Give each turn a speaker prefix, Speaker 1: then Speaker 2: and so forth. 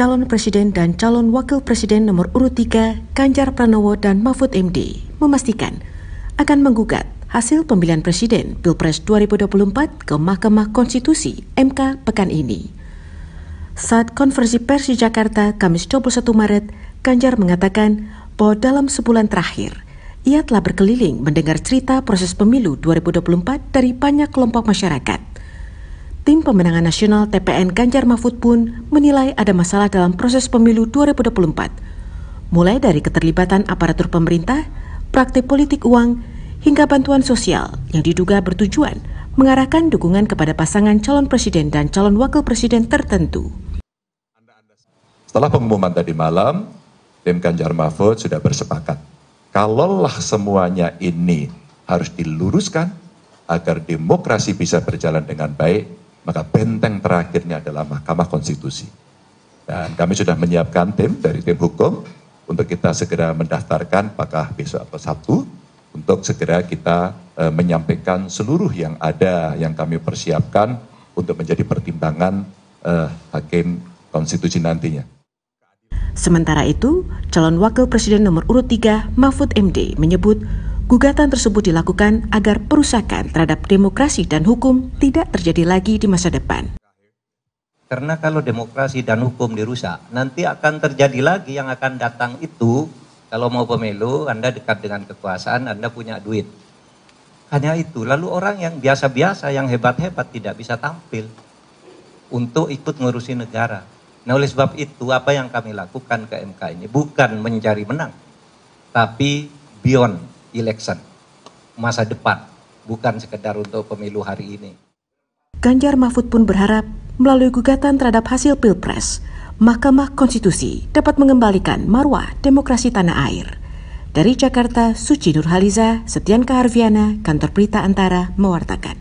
Speaker 1: calon presiden dan calon wakil presiden nomor urut 3 Ganjar Pranowo dan Mahfud MD memastikan akan menggugat hasil pemilihan presiden Pilpres 2024 ke Mahkamah Konstitusi MK pekan ini. Saat konversi pers di Jakarta Kamis 21 Maret, Ganjar mengatakan bahwa dalam sebulan terakhir, ia telah berkeliling mendengar cerita proses pemilu 2024 dari banyak kelompok masyarakat Tim Pemenangan Nasional TPN Ganjar Mahfud pun menilai ada masalah dalam proses pemilu 2024, mulai dari keterlibatan aparatur pemerintah, praktik politik uang, hingga bantuan sosial yang diduga bertujuan mengarahkan dukungan kepada pasangan calon presiden dan calon wakil presiden tertentu.
Speaker 2: Setelah pengumuman tadi malam, tim Ganjar Mahfud sudah bersepakat. Kalaulah semuanya ini harus diluruskan agar demokrasi bisa berjalan dengan baik, maka benteng terakhirnya adalah Mahkamah Konstitusi. Dan kami sudah menyiapkan tim dari tim hukum untuk kita segera mendaftarkan apakah besok atau Sabtu untuk segera kita e, menyampaikan seluruh yang ada yang kami persiapkan untuk menjadi pertimbangan e, hakim konstitusi nantinya.
Speaker 1: Sementara itu, calon wakil presiden nomor urut 3 Mahfud MD menyebut Gugatan tersebut dilakukan agar perusakan terhadap demokrasi dan hukum tidak terjadi lagi di masa depan.
Speaker 3: Karena kalau demokrasi dan hukum dirusak, nanti akan terjadi lagi yang akan datang itu, kalau mau pemilu, Anda dekat dengan kekuasaan, Anda punya duit. Hanya itu, lalu orang yang biasa-biasa, yang hebat-hebat tidak bisa tampil untuk ikut ngurusi negara. Nah oleh sebab itu apa yang kami lakukan ke MK ini bukan mencari menang, tapi beyond election, masa depan, bukan sekedar untuk pemilu hari ini.
Speaker 1: Ganjar Mahfud pun berharap melalui gugatan terhadap hasil Pilpres, Mahkamah Konstitusi dapat mengembalikan marwah demokrasi tanah air. Dari Jakarta, Suci Nurhaliza, Setian Kaharviana, Kantor Berita Antara, mewartakan.